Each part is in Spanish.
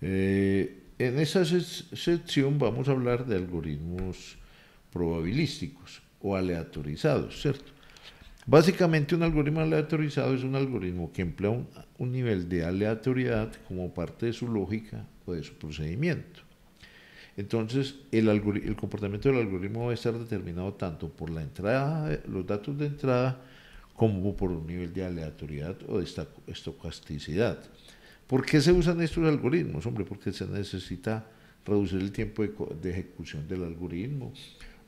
Eh, en esa sección vamos a hablar de algoritmos probabilísticos o aleatorizados, ¿cierto? Básicamente un algoritmo aleatorizado es un algoritmo que emplea un, nivel de aleatoriedad como parte de su lógica o de su procedimiento. Entonces, el, comportamiento del algoritmo va a estar determinado tanto por la entrada, los datos de entrada, como por un nivel de aleatoriedad o de estocasticidad. ¿Por qué se usan estos algoritmos? Hombre, porque se necesita reducir el tiempo de, ejecución del algoritmo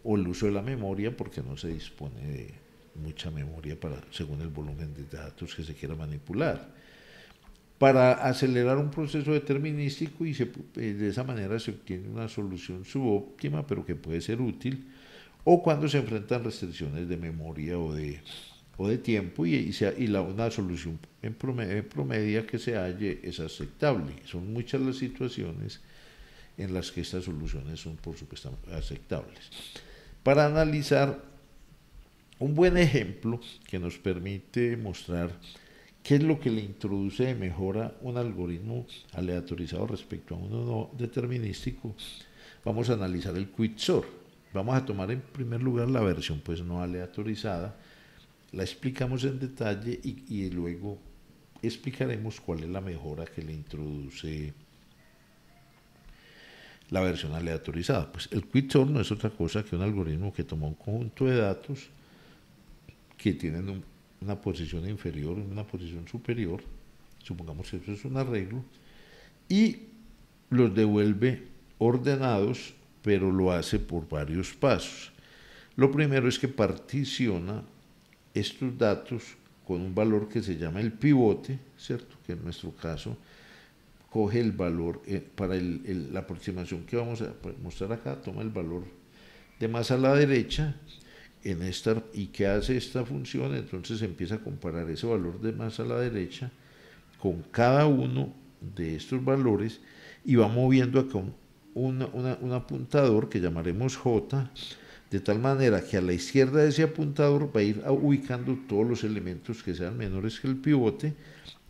o el uso de la memoria porque no se dispone de mucha memoria para, según el volumen de datos que se quiera manipular. Para acelerar un proceso determinístico y eh, de esa manera se obtiene una solución subóptima pero que puede ser útil o cuando se enfrentan restricciones de memoria o de o de tiempo y, y, la, una solución en promedio, que se halle es aceptable. Son muchas las situaciones en las que estas soluciones son por supuesto aceptables. Para analizar un buen ejemplo que nos permite mostrar qué es lo que le introduce de mejora un algoritmo aleatorizado respecto a uno no determinístico, vamos a analizar el Quitsor. Vamos a tomar en primer lugar la versión pues no aleatorizada, la explicamos en detalle y, luego explicaremos cuál es la mejora que le introduce la versión aleatorizada. Pues el quittor no es otra cosa que un algoritmo que toma un conjunto de datos que tienen una posición inferior, y una posición superior, supongamos que eso es un arreglo, y los devuelve ordenados, pero lo hace por varios pasos. Lo primero es que particiona estos datos con un valor que se llama el pivote, ¿cierto? Que en nuestro caso coge el valor eh, para la aproximación que vamos a mostrar acá, toma el valor de más a la derecha en y que hace esta función, entonces empieza a comparar ese valor de más a la derecha con cada uno de estos valores y va moviendo acá un apuntador que llamaremos J de tal manera que a la izquierda de ese apuntador va a ir ubicando todos los elementos que sean menores que el pivote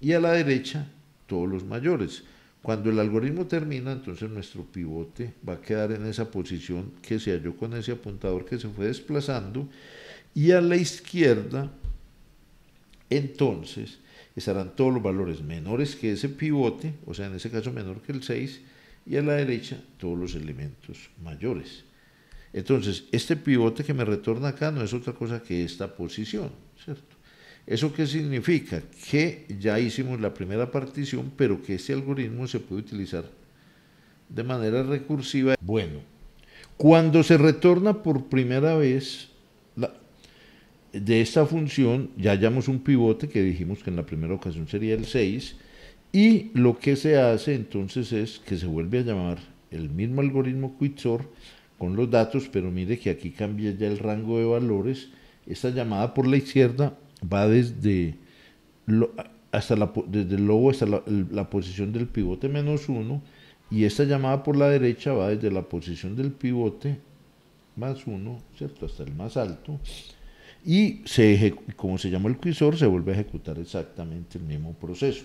y a la derecha todos los mayores. Cuando el algoritmo termina, entonces nuestro pivote va a quedar en esa posición que se halló con ese apuntador que se fue desplazando y a la izquierda, entonces, estarán todos los valores menores que ese pivote, o sea, en ese caso menor que el 6, y a la derecha todos los elementos mayores. Entonces, este pivote que me retorna acá no es otra cosa que esta posición, ¿cierto? ¿Eso qué significa? Que ya hicimos la primera partición, pero que este algoritmo se puede utilizar de manera recursiva. Bueno, cuando se retorna por primera vez de esta función, ya hallamos un pivote que dijimos que en la primera ocasión sería el 6, y lo que se hace entonces es que se vuelve a llamar el mismo algoritmo Quicksort, con los datos, pero mire que aquí cambia ya el rango de valores. Esta llamada por la izquierda va desde, hasta la, desde el lobo hasta la, posición del pivote menos 1 y esta llamada por la derecha va desde la posición del pivote más 1, ¿cierto? Hasta el más alto. Y se como se llama el cursor, se vuelve a ejecutar exactamente el mismo proceso.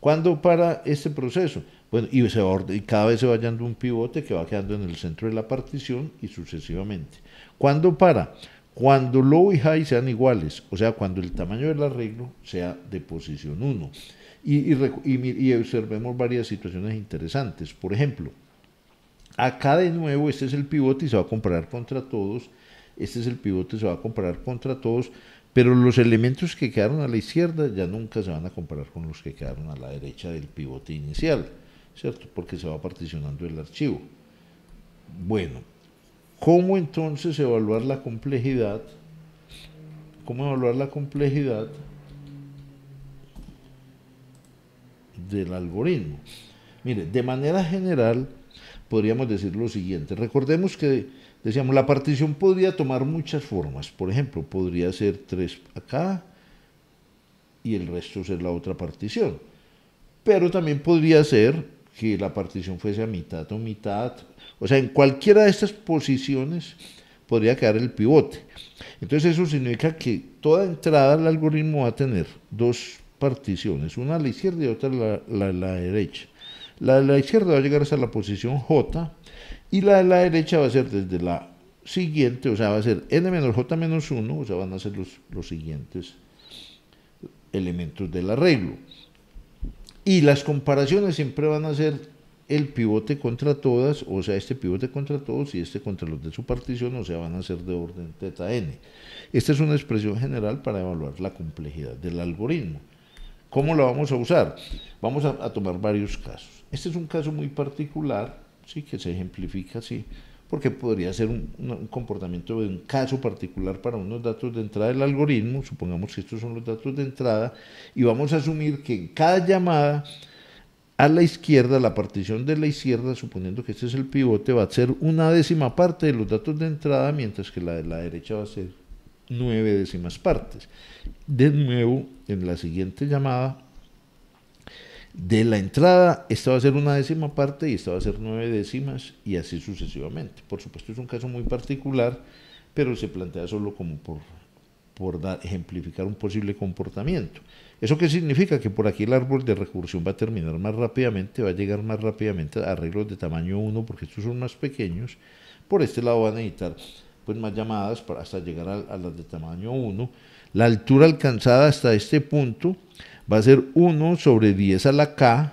¿Cuándo para este proceso? Bueno, y, se va, y cada vez se va yendo un pivote que va quedando en el centro de la partición y sucesivamente. ¿Cuándo para? Cuando low y high sean iguales, o sea, cuando el tamaño del arreglo sea de posición 1. Y, y, y observemos varias situaciones interesantes. Por ejemplo, acá de nuevo este es el pivote y se va a comparar contra todos. Este es el pivote y se va a comparar contra todos pero los elementos que quedaron a la izquierda ya nunca se van a comparar con los que quedaron a la derecha del pivote inicial, ¿cierto? Porque se va particionando el archivo. Bueno, ¿cómo entonces evaluar la complejidad? ¿Cómo evaluar la complejidad del algoritmo? Mire, de manera general podríamos decir lo siguiente. Recordemos que Decíamos, la partición podría tomar muchas formas. Por ejemplo, podría ser tres acá y el resto ser la otra partición. Pero también podría ser que la partición fuese a mitad o mitad. O sea, en cualquiera de estas posiciones podría quedar el pivote. Entonces eso significa que toda entrada al algoritmo va a tener dos particiones, una a la izquierda y otra a la, la derecha. La de la izquierda va a llegar hasta la posición J y la de la derecha va a ser desde la siguiente, o sea, va a ser n menos j menos 1, o sea, van a ser los, los siguientes elementos del arreglo. Y las comparaciones siempre van a ser el pivote contra todas, o sea, este pivote contra todos y este contra los de su partición, o sea, van a ser de orden teta n. Esta es una expresión general para evaluar la complejidad del algoritmo. ¿Cómo la vamos a usar? Vamos a, a tomar varios casos. Este es un caso muy particular ¿sí? que se ejemplifica así, porque podría ser un, un, comportamiento de un caso particular para unos datos de entrada del algoritmo, supongamos que estos son los datos de entrada, y vamos a asumir que en cada llamada a la izquierda, la partición de la izquierda, suponiendo que este es el pivote, va a ser una décima parte de los datos de entrada, mientras que la de la derecha va a ser nueve décimas partes. De nuevo, en la siguiente llamada de la entrada, esta va a ser una décima parte y esta va a ser nueve décimas y así sucesivamente. Por supuesto es un caso muy particular, pero se plantea solo como por, por dar, ejemplificar un posible comportamiento. ¿Eso qué significa? Que por aquí el árbol de recursión va a terminar más rápidamente, va a llegar más rápidamente a arreglos de tamaño 1 porque estos son más pequeños. Por este lado van a necesitar pues más llamadas para hasta llegar a, las de tamaño 1. La altura alcanzada hasta este punto va a ser 1 sobre 10 a la K,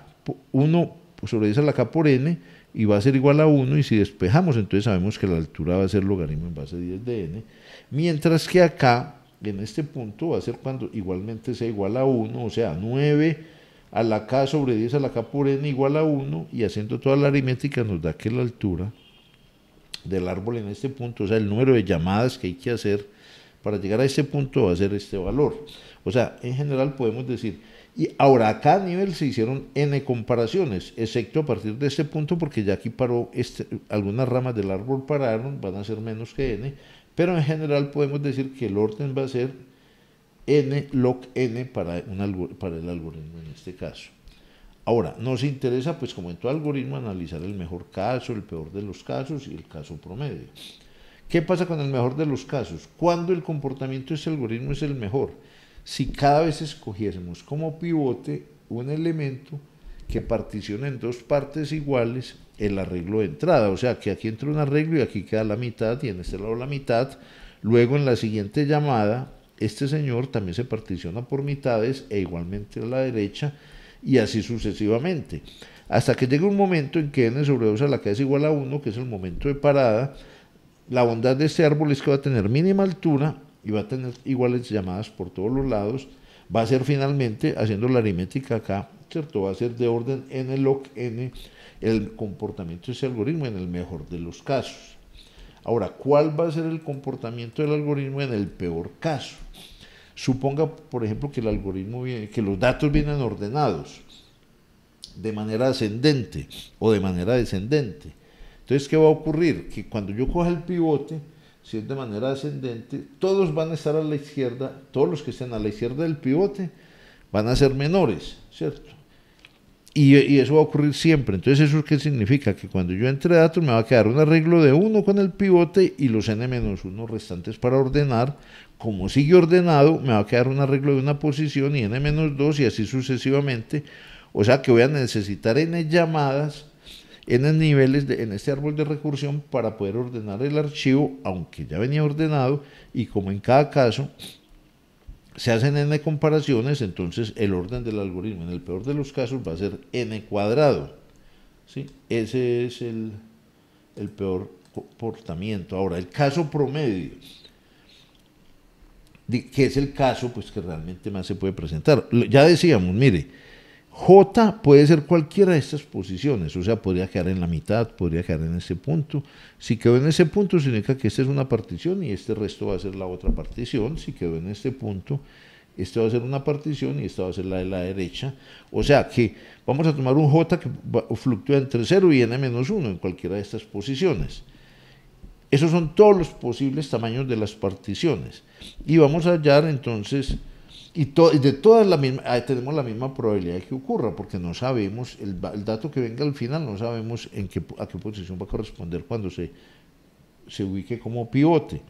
1 sobre 10 a la K por N, y va a ser igual a 1, y si despejamos, entonces sabemos que la altura va a ser logaritmo en base 10 de N, mientras que acá, en este punto, va a ser cuando igualmente sea igual a 1, o sea, 9 a la K sobre 10 a la K por N igual a 1, y haciendo toda la aritmética nos da que la altura del árbol en este punto, o sea, el número de llamadas que hay que hacer para llegar a este punto va a ser este valor. O sea, en general podemos decir, y ahora acá a nivel se hicieron n comparaciones, excepto a partir de este punto, porque ya aquí paró, este, algunas ramas del árbol pararon, van a ser menos que n, pero en general podemos decir que el orden va a ser n log n para, un, para el algoritmo en este caso. Ahora, nos interesa, pues como en todo algoritmo, analizar el mejor caso, el peor de los casos y el caso promedio. ¿Qué pasa con el mejor de los casos? Cuando el comportamiento de ese algoritmo es el mejor? Si cada vez escogiésemos como pivote un elemento que particione en dos partes iguales el arreglo de entrada, o sea que aquí entra un arreglo y aquí queda la mitad y en este lado la mitad, luego en la siguiente llamada este señor también se particiona por mitades e igualmente a la derecha y así sucesivamente. Hasta que llegue un momento en que n sobre 2 a la que es igual a 1, que es el momento de parada, la bondad de este árbol es que va a tener mínima altura y va a tener iguales llamadas por todos los lados. Va a ser finalmente, haciendo la aritmética acá, ¿cierto? Va a ser de orden n log n el comportamiento de ese algoritmo en el mejor de los casos. Ahora, ¿cuál va a ser el comportamiento del algoritmo en el peor caso? Suponga, por ejemplo, que el algoritmo que los datos vienen ordenados de manera ascendente o de manera descendente. Entonces, ¿qué va a ocurrir? Que cuando yo coja el pivote, si es de manera ascendente, todos van a estar a la izquierda, todos los que estén a la izquierda del pivote van a ser menores, ¿cierto? Y, eso va a ocurrir siempre. Entonces, ¿eso qué significa? Que cuando yo entre datos me va a quedar un arreglo de 1 con el pivote y los n-1 restantes para ordenar. Como sigue ordenado, me va a quedar un arreglo de una posición y n-2 y así sucesivamente. O sea que voy a necesitar n llamadas, n niveles de, en este árbol de recursión para poder ordenar el archivo, aunque ya venía ordenado. Y como en cada caso, se hacen n comparaciones, entonces el orden del algoritmo en el peor de los casos va a ser n cuadrado. ¿sí? Ese es el, el peor comportamiento. Ahora, el caso promedio, que es el caso pues, que realmente más se puede presentar. Ya decíamos, mire, J puede ser cualquiera de estas posiciones, o sea, podría quedar en la mitad, podría quedar en ese punto. Si quedó en ese punto, significa que esta es una partición y este resto va a ser la otra partición. Si quedó en este punto, esta va a ser una partición y esta va a ser la de la derecha. O sea que vamos a tomar un J que fluctúa entre 0 y n-1 en cualquiera de estas posiciones. Esos son todos los posibles tamaños de las particiones. Y vamos a hallar entonces y, de todas la misma, tenemos la misma probabilidad de que ocurra, porque no sabemos, el, dato que venga al final no sabemos en qué, a qué posición va a corresponder cuando se, se ubique como pivote.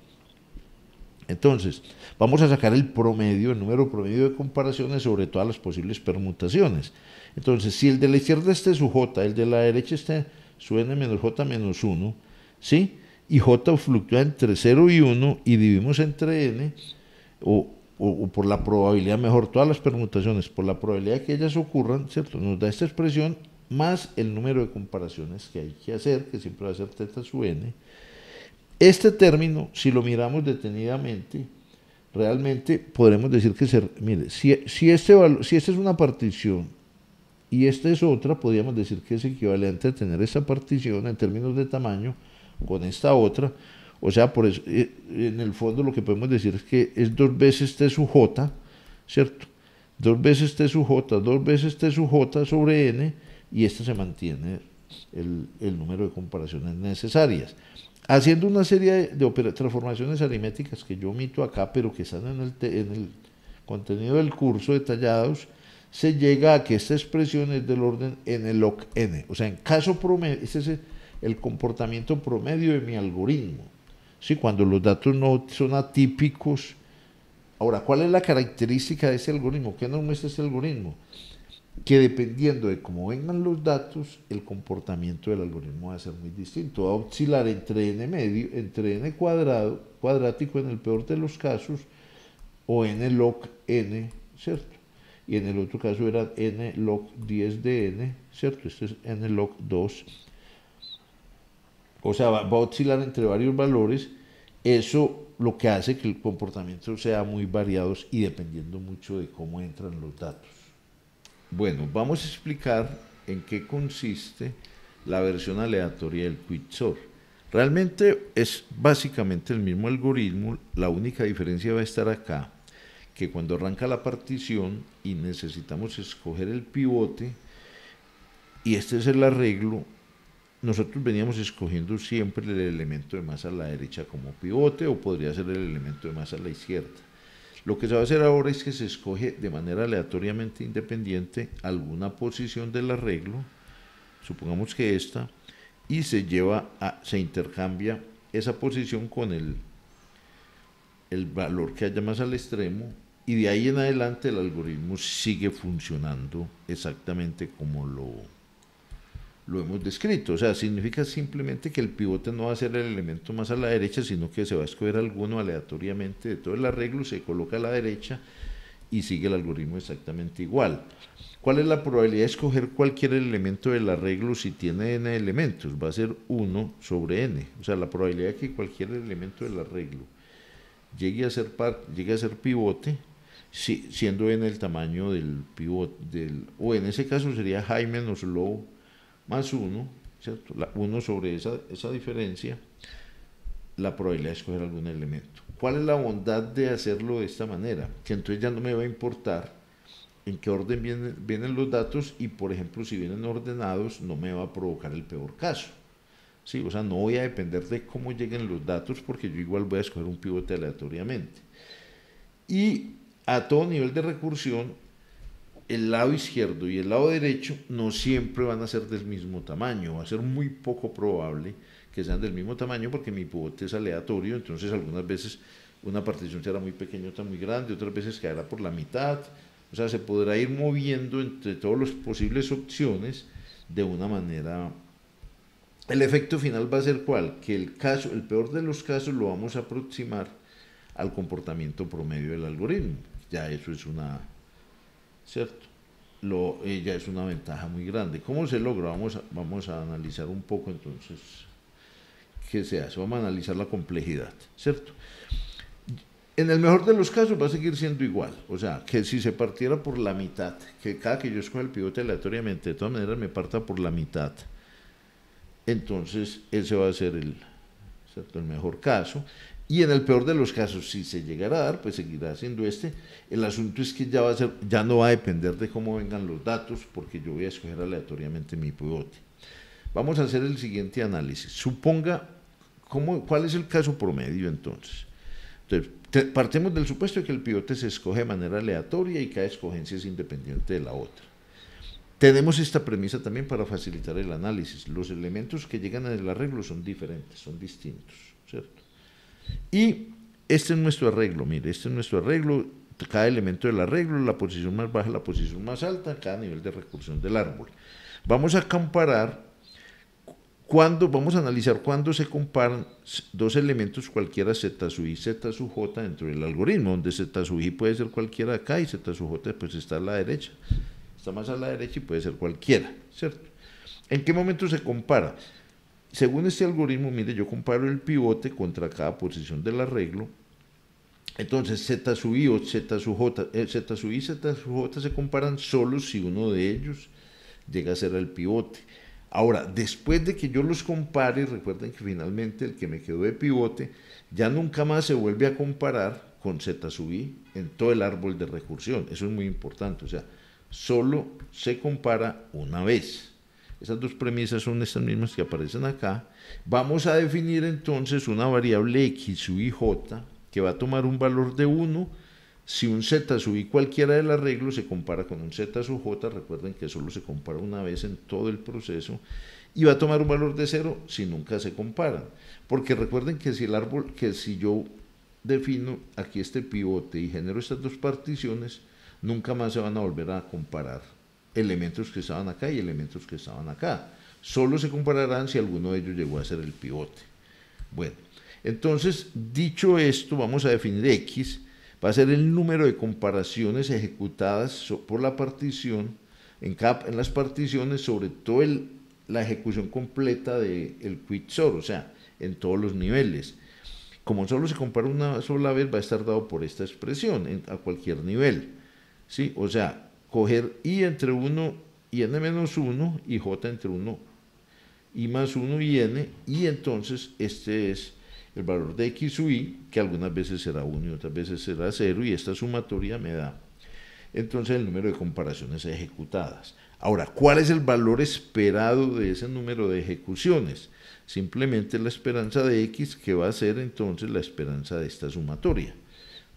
Entonces, vamos a sacar el promedio, el número promedio de comparaciones sobre todas las posibles permutaciones. Entonces, si el de la izquierda este su j, el de la derecha este su n menos j menos 1, ¿sí? Y j fluctúa entre 0 y 1 y dividimos entre n, o o, por la probabilidad, mejor, todas las permutaciones, por la probabilidad que ellas ocurran, ¿cierto? Nos da esta expresión más el número de comparaciones que hay que hacer, que siempre va a ser teta sub n. Este término, si lo miramos detenidamente, realmente podremos decir que, mire, si, si, este si esta es una partición y esta es otra, podríamos decir que es equivalente a tener esa partición en términos de tamaño con esta otra, o sea, por eso, eh, en el fondo lo que podemos decir es que es dos veces T sub J, ¿cierto? Dos veces T sub J, dos veces T sub J sobre N, y esto se mantiene el, número de comparaciones necesarias. Haciendo una serie de, transformaciones aritméticas que yo omito acá, pero que están en el, en el contenido del curso detallados, se llega a que esta expresión es del orden n log n. O sea, en caso promedio, este es el comportamiento promedio de mi algoritmo. ¿sí? cuando los datos no son atípicos. Ahora, ¿cuál es la característica de ese algoritmo? ¿Qué nos muestra ese algoritmo? Que dependiendo de cómo vengan los datos, el comportamiento del algoritmo va a ser muy distinto. Va a oscilar entre n medio, entre n cuadrado, cuadrático en el peor de los casos, o n log n, ¿cierto? Y en el otro caso era n log 10 de n, ¿cierto? Este es n log 2 o sea, va, a oscilar entre varios valores, eso lo que hace que el comportamiento sea muy variado y dependiendo mucho de cómo entran los datos. Bueno, vamos a explicar en qué consiste la versión aleatoria del Quicksort. Realmente es básicamente el mismo algoritmo, la única diferencia va a estar acá, que cuando arranca la partición y necesitamos escoger el pivote, y este es el arreglo, nosotros veníamos escogiendo siempre el elemento de masa a la derecha como pivote o podría ser el elemento de masa a la izquierda. Lo que se va a hacer ahora es que se escoge de manera aleatoriamente independiente alguna posición del arreglo, supongamos que esta, y se lleva a, se intercambia esa posición con el, el valor que haya más al extremo y de ahí en adelante el algoritmo sigue funcionando exactamente como lo lo hemos descrito. O sea, significa simplemente que el pivote no va a ser el elemento más a la derecha, sino que se va a escoger alguno aleatoriamente de todo el arreglo, se coloca a la derecha y sigue el algoritmo exactamente igual. ¿Cuál es la probabilidad de escoger cualquier elemento del arreglo si tiene n elementos? Va a ser 1 sobre n. O sea, la probabilidad de que cualquier elemento del arreglo llegue a ser, pivote, siendo n el tamaño del pivote, del, o en ese caso sería high menos low más 1, ¿cierto? 1 sobre esa, esa diferencia, la probabilidad de escoger algún elemento. ¿Cuál es la bondad de hacerlo de esta manera? Que entonces ya no me va a importar en qué orden vienen, los datos y, por ejemplo, si vienen ordenados, no me va a provocar el peor caso. ¿sí? O sea, no voy a depender de cómo lleguen los datos porque yo igual voy a escoger un pivote aleatoriamente. Y a todo nivel de recursión, el lado izquierdo y el lado derecho no siempre van a ser del mismo tamaño, va a ser muy poco probable que sean del mismo tamaño porque mi pivote es aleatorio, entonces algunas veces una partición será muy pequeña, otra muy grande, otras veces caerá por la mitad, o sea, se podrá ir moviendo entre todas las posibles opciones de una manera... El efecto final va a ser cuál? Que el caso, el peor de los casos lo vamos a aproximar al comportamiento promedio del algoritmo. Ya eso es una ¿cierto? Lo, ella eh, es una ventaja muy grande. ¿Cómo se logra? Vamos a, vamos a analizar un poco entonces qué se hace. Vamos a analizar la complejidad, ¿cierto? En el mejor de los casos va a seguir siendo igual. O sea, que si se partiera por la mitad, que cada que yo escoja el pivote aleatoriamente, de todas maneras me parta por la mitad, entonces ese va a ser el, el mejor caso. Y en el peor de los casos, si se llegara a dar, pues seguirá siendo este. El asunto es que ya, va a ser, ya no va a depender de cómo vengan los datos, porque yo voy a escoger aleatoriamente mi pivote. Vamos a hacer el siguiente análisis. Suponga, ¿cuál es el caso promedio entonces? Entonces, partemos del supuesto de que el pivote se escoge de manera aleatoria y cada escogencia es independiente de la otra. Tenemos esta premisa también para facilitar el análisis. Los elementos que llegan en el arreglo son diferentes, son distintos, ¿cierto? Y este es nuestro arreglo, mire, este es nuestro arreglo, cada elemento del arreglo, la posición más baja, la posición más alta, cada nivel de recursión del árbol. Vamos a comparar, cuando, vamos a analizar cuándo se comparan dos elementos cualquiera Z sub i, Z sub j dentro del algoritmo, donde Z sub i puede ser cualquiera acá y Z sub j pues está a la derecha, está más a la derecha y puede ser cualquiera, ¿cierto? ¿En qué momento se compara? según este algoritmo, mire, yo comparo el pivote contra cada posición del arreglo. Entonces, Z sub I o Z sub J, eh, Z sub I, Z sub J se comparan solo si uno de ellos llega a ser el pivote. Ahora, después de que yo los compare, recuerden que finalmente el que me quedó de pivote ya nunca más se vuelve a comparar con Z sub i en todo el árbol de recursión. Eso es muy importante. O sea, solo se compara una vez. Esas dos premisas son estas mismas que aparecen acá. Vamos a definir entonces una variable x sub j que va a tomar un valor de 1 si un z sub i cualquiera del arreglo se compara con un z sub j, recuerden que solo se compara una vez en todo el proceso, y va a tomar un valor de 0 si nunca se comparan. Porque recuerden que si el árbol, que si yo defino aquí este pivote y genero estas dos particiones, nunca más se van a volver a comparar elementos que estaban acá y elementos que estaban acá. Solo se compararán si alguno de ellos llegó a ser el pivote. Bueno, entonces, dicho esto, vamos a definir X. Va a ser el número de comparaciones ejecutadas por la partición, en, cap, en las particiones, sobre todo el, la ejecución completa del el quicksort, o sea, en todos los niveles. Como solo se compara una sola vez, va a estar dado por esta expresión a cualquier nivel. ¿sí? O sea, coger i entre 1 y n menos 1 y j entre 1 y más 1 y n y entonces este es el valor de x u y que algunas veces será 1 y otras veces será 0 y esta sumatoria me da entonces el número de comparaciones ejecutadas. Ahora, ¿cuál es el valor esperado de ese número de ejecuciones? Simplemente la esperanza de x que va a ser entonces la esperanza de esta sumatoria.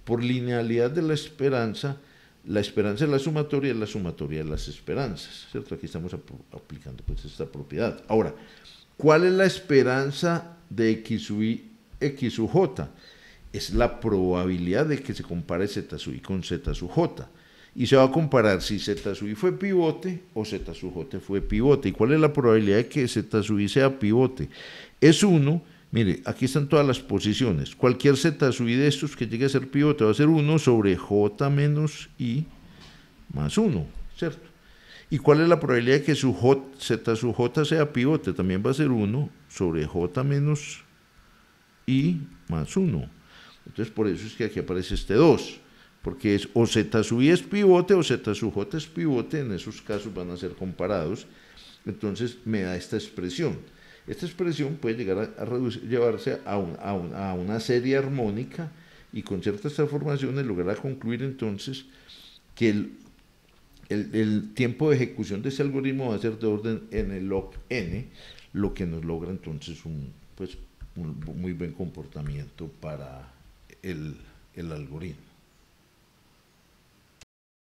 Por linealidad de la esperanza, la esperanza es la sumatoria, la sumatoria de las esperanzas, ¿cierto? Aquí estamos aplicando pues esta propiedad. Ahora, ¿cuál es la esperanza de X sub i, X sub J? Es la probabilidad de que se compare Z sub i con Z sub j. Y se va a comparar si Z sub i fue pivote o Z sub j fue pivote. ¿Y cuál es la probabilidad de que Z sub i sea pivote? Es 1 Mire, aquí están todas las posiciones. Cualquier z sub i de estos que llegue a ser pivote va a ser 1 sobre j menos i más 1, ¿cierto? ¿Y cuál es la probabilidad de que su z sub j sea pivote? También va a ser 1 sobre j menos i más 1. Entonces, por eso es que aquí aparece este 2, porque es o z sub i es pivote o z sub j es pivote, en esos casos van a ser comparados. Entonces, me da esta expresión. Esta expresión puede llegar a, llevarse a, una serie armónica y con ciertas transformaciones logrará concluir entonces que el, tiempo de ejecución de ese algoritmo va a ser de orden en el log n, lo que nos logra entonces un, pues, muy buen comportamiento para el algoritmo.